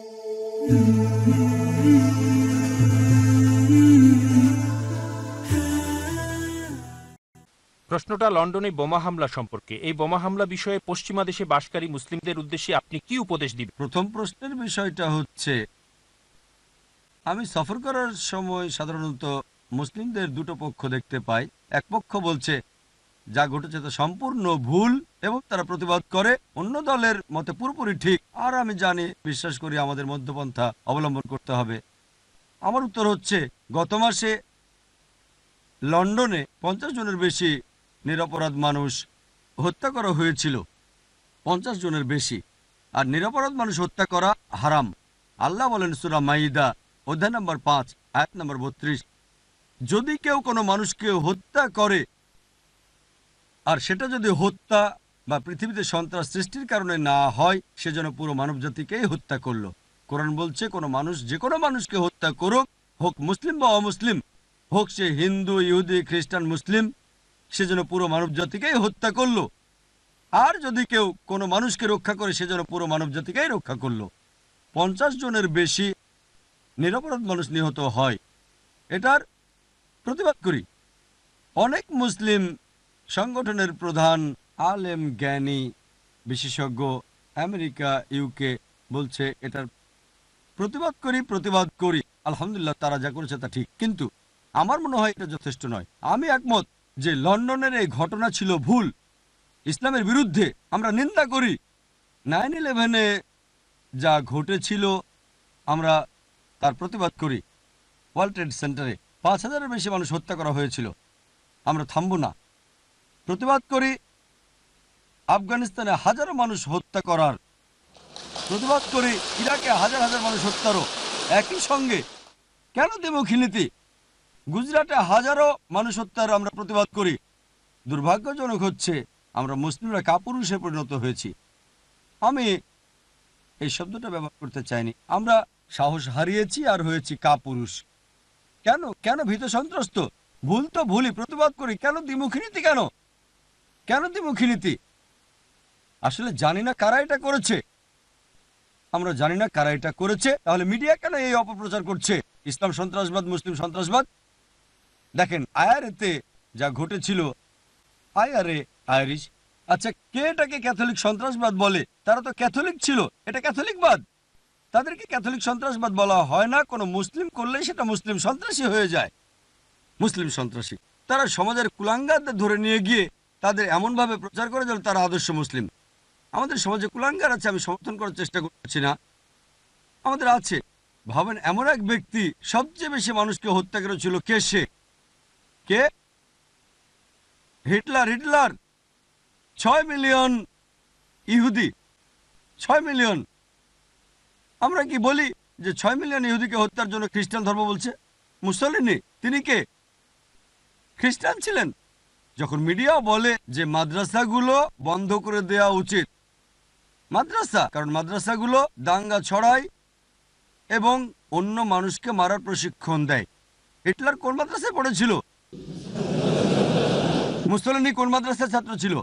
প্রশ্নটা লন্ডনে বোমা হামলা সম্পর্কে এই বোমা হামলা বিষয়ে পশ্চিমা দেশে বাসকারী মুসলিমদের উদ্দেশ্যে আপনি কি উপদেশ দিবেন প্রথম প্রশ্নের বিষয়টা হচ্ছে আমি সফর করার সময় সাধারণত মুসলিমদের দুটো পক্ষ দেখতে পাই এক পক্ষ বলছে যা ঘটেছে তা সম্পূর্ণ ভুল এবং তারা প্রতিবাদ করে অন্য দলের মতে পুরোপুরি ঠিক আর আমি জানি বিশ্বাস করি আমাদের মধ্যপন্থা অবলম্বন করতে হবে আমার উত্তর হচ্ছে গত মাসে লন্ডনে পঞ্চাশ জনের বেশি নিরপরাধ মানুষ হত্যা করা হয়েছিল পঞ্চাশ জনের বেশি আর নিরপরাধ মানুষ হত্যা করা হারাম আল্লাহ বলেন সুরা মাইদা অধ্যায় নম্বর পাঁচ এক নম্বর বত্রিশ যদি কেউ কোনো মানুষকে হত্যা করে আর সেটা যদি হত্যা বা পৃথিবীতে সন্ত্রাস সৃষ্টির কারণে না হয় সে যেন পুরো মানব জাতিকেই হত্যা করলো কোরআন বলছে কোনো মানুষ যে কোনো মানুষকে হত্যা করুক হোক মুসলিম বা অমুসলিম হোক সে হিন্দু ইহুদি খ্রিস্টান মুসলিম সে যেন পুরো মানব জাতিকেই হত্যা করলো আর যদি কেউ কোনো মানুষকে রক্ষা করে সে যেন পুরো মানব জাতিকেই রক্ষা করলো পঞ্চাশ জনের বেশি নিরাপরাধ মানুষ নিহত হয় এটার প্রতিবাদ করি অনেক মুসলিম সংগঠনের প্রধান আলেম জ্ঞানী বিশেষজ্ঞ আমেরিকা ইউকে বলছে এটার প্রতিবাদ করি প্রতিবাদ করি আলহামদুলিল্লাহ তারা যা করেছে তা ঠিক কিন্তু আমার মনে হয় এটা যথেষ্ট নয় আমি একমত যে লন্ডনের এই ঘটনা ছিল ভুল ইসলামের বিরুদ্ধে আমরা নিন্দা করি নাইন ইলেভেনে যা ঘটেছিল আমরা তার প্রতিবাদ করি ওয়ার্ল্ড ট্রেড সেন্টারে পাঁচ হাজারের বেশি মানুষ হত্যা করা হয়েছিল আমরা থামব না প্রতিবাদ করি আফগানিস্তানে হাজারো মানুষ হত্যা করার প্রতিবাদ করি ইরাকে হাজার হাজার মানুষ হত্যারও একই সঙ্গে কেন দেমুখী নীতি গুজরাটে হাজারো মানুষ হত্যার আমরা প্রতিবাদ করি দুর্ভাগ্যজনক হচ্ছে আমরা মুসলিমরা কাপুরুষে পরিণত হয়েছি আমি এই শব্দটা ব্যবহার করতে চাইনি আমরা সাহস হারিয়েছি আর হয়েছি কাপুরুষ কেন কেন ভীত সন্ত্রস্ত ভুল তো ভুলই প্রতিবাদ করি কেন দ্বিমুখী নীতি কেন কেন দ্বিমুখী নীতি আসলে জানি না কারা এটা করেছে আমরা জানি না কারা এটা করেছে তাহলে মিডিয়া কেন এই অপপ্রচার করছে ইসলাম সন্ত্রাসবাদ মুসলিম সন্ত্রাসবাদ দেখেন আয়ারেতে যা ঘটেছিল আয়ারে আয়ারিস আচ্ছা কে এটাকে ক্যাথলিক সন্ত্রাসবাদ বলে তারা তো ক্যাথলিক ছিল এটা ক্যাথলিকবাদ তাদেরকে ক্যাথলিক সন্ত্রাসবাদ বলা হয় না কোনো মুসলিম করলে সেটা মুসলিম সন্ত্রাসী হয়ে যায় মুসলিম সন্ত্রাসী তারা সমাজের কুলাঙ্গাদের ধরে নিয়ে গিয়ে তাদের এমনভাবে প্রচার করে যেন তারা আদর্শ মুসলিম আমাদের সমাজে কুলাঙ্গার আছে আমি সমর্থন করার চেষ্টা করছি না আমাদের আছে ভাবেন এমন এক ব্যক্তি সবচেয়ে বেশি মানুষকে হত্যা করেছিল কে সে কে হিটলার হিটলার ছয় মিলিয়ন ইহুদি ছয় মিলিয়ন আমরা কি বলি যে ছয় মিলিয়ন ইহুদিকে হত্যার জন্য খ্রিস্টান ধর্ম বলছে মুসলিনী তিনি কে খ্রিস্টান ছিলেন যখন মিডিয়া বলে যে মাদ্রাসাগুলো বন্ধ করে দেয়া উচিত মাদ্রাসা কারণ মাদ্রাসাগুলো দাঙ্গা ছড়ায় এবং অন্য মানুষকে মারার প্রশিক্ষণ দেয় হিটলার কোন মাদ্রাসায় পড়েছিল মুসলানি কোন মাদ্রাসার ছাত্র ছিল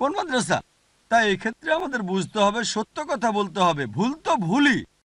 কোন মাদ্রাসা তাই এক্ষেত্রে আমাদের বুঝতে হবে সত্য কথা বলতে হবে ভুল তো ভুলই